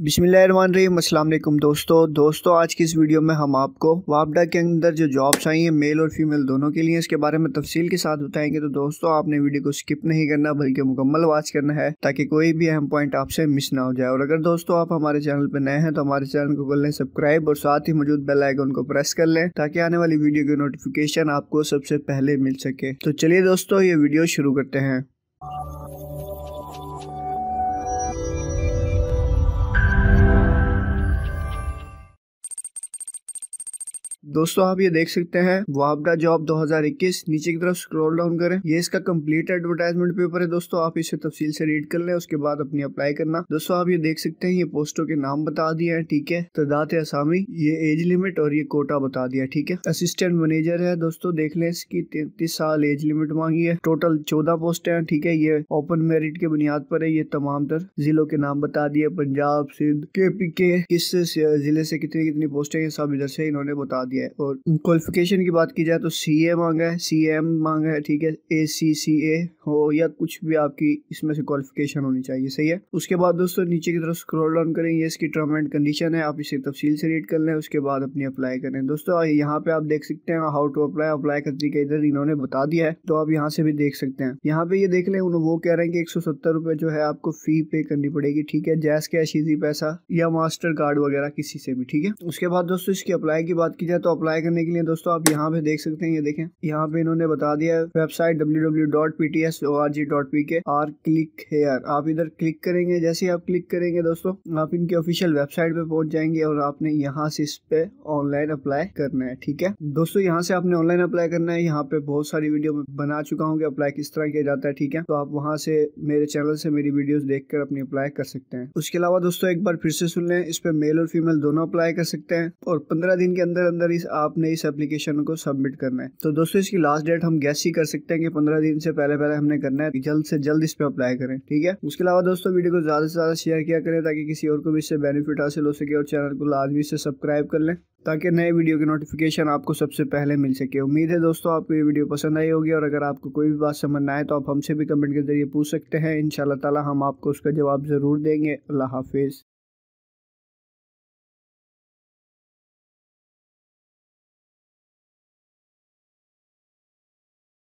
बिसमीम अल्लाम दोस्तों दोस्तों आज की इस वीडियो में हम आपको वापडा के अंदर जो जॉब्स आई हैं मेल और फीमेल दोनों के लिए इसके बारे में तफसील के साथ बताएंगे तो दोस्तों आपने वीडियो को स्किप नहीं करना बल्कि मुकम्मल वाच करना है ताकि कोई भी अहम पॉइंट आपसे मिस ना हो जाए और अगर दोस्तों आप हमारे चैनल पर नए हैं तो हमारे चैनल को कर लें सब्सक्राइब और साथ ही मौजूद बेल आइकन को प्रेस कर लें ताकि आने वाली वीडियो की नोटिफिकेशन आपको सबसे पहले मिल सके तो चलिए दोस्तों ये वीडियो शुरू करते हैं दोस्तों आप ये देख सकते हैं वापडा जॉब 2021 नीचे की तरफ स्क्रॉल डाउन करें ये इसका कंप्लीट एडवर्टाइजमेंट पेपर है दोस्तों आप इसे तफसील से रीड कर लें उसके बाद अपनी अप्लाई करना दोस्तों आप ये देख सकते हैं ये पोस्टों के नाम बता दिए हैं ठीक है तदात आसामी ये एज लिमिट और ये कोटा बता दिया ठीक है असिस्टेंट मैनेजर है दोस्तों देख लें इसकी तैतीस साल एज लिमिट मांगी है टोटल चौदह पोस्ट है ठीक है ये ओपन मेरिट के बुनियाद पर है ये तमाम तर जिलों के नाम बता दिए पंजाब सिंध के पी के किस जिले से कितनी कितनी पोस्ट ये सब इधर से इन्होंने बता दिया है और क्वालिफिकेशन की बात की जाए तो सी ए मांगा है सी एम मांगा है ठीक है ए सी सी ए हो या कुछ भी आपकी इसमें से क्वालिफिकेशन होनी चाहिए सही है उसके बाद दोस्तों नीचे की तरफ स्क्रॉल डाउन करें ये इसकी टर्म एंड कंडीशन है आप इसे तफसील से रीड कर लें उसके बाद अपनी अप्लाई करें दोस्तों यहाँ पे आप देख सकते हैं हाउ टू अप्लाई अप्लाई का तरीका इधर इन्होंने बता दिया है तो आप यहाँ से भी देख सकते हैं यहाँ पे ये देख लें उन्होंने वो कह रहे हैं कि एक सौ जो है आपको फी पे करनी पड़ेगी ठीक है जैस कैश इजी पैसा या मास्टर कार्ड वगैरह किसी से भी ठीक है उसके बाद दोस्तों इसकी अप्लाई की बात की जाए तो अप्लाई करने के लिए दोस्तों आप यहाँ पे देख सकते हैं ये देखें यहाँ पे इन्होंने बता दिया है website www.ptsorg.pk are click here आप इधर क्लिक करेंगे जैसे आप क्लिक करेंगे दोस्तों आप इनके ऑफिशियल वेबसाइट पे पहुंच जाएंगे और आपने यहाँ से इस पे ऑनलाइन अप्लाई करना है ठीक है दोस्तों यहाँ से आपने ऑनलाइन अप्लाई करना है यहाँ पे बहुत सारी वीडियो बना चुका हूँ कि अप्लाई किस तरह किया जाता है ठीक है तो आप वहाँ से मेरे चैनल से मेरी वीडियोस देखकर अपनी अप्लाई कर सकते हैं उसके अलावा दोस्तों एक बार फिर से सुन लें इस पे मेल और फीमेल दोनों अप्लाई कर सकते हैं और पंद्रह दिन के अंदर अंदर इस आपने इस एप्लीकेशन को सबमिट करना है तो दोस्तों इसकी लास्ट डेट हम गैस ही कर सकते हैं कि पंद्रह दिन से पहले पहले हमने करना है जल्द से जल्द इस पर अप्लाई करें ठीक है उसके अलावा दोस्तों वीडियो को ज़्यादा से ज़्यादा शेयर किया करें ताकि किसी और को भी इससे बेनिफिट हासिल हो सके और चैनल को लाजमी से सब्सक्राइब कर लें ताकि नए वीडियो की नोटिफिकेशन आपको सबसे पहले मिल सके उम्मीद है दोस्तों आपको ये वीडियो पसंद आई होगी और अगर आपको कोई भी बात समझ ना आए तो आप हमसे भी कमेंट के जरिए पूछ सकते हैं इन ताला हम आपको उसका जवाब ज़रूर देंगे अल्लाह हाफिज़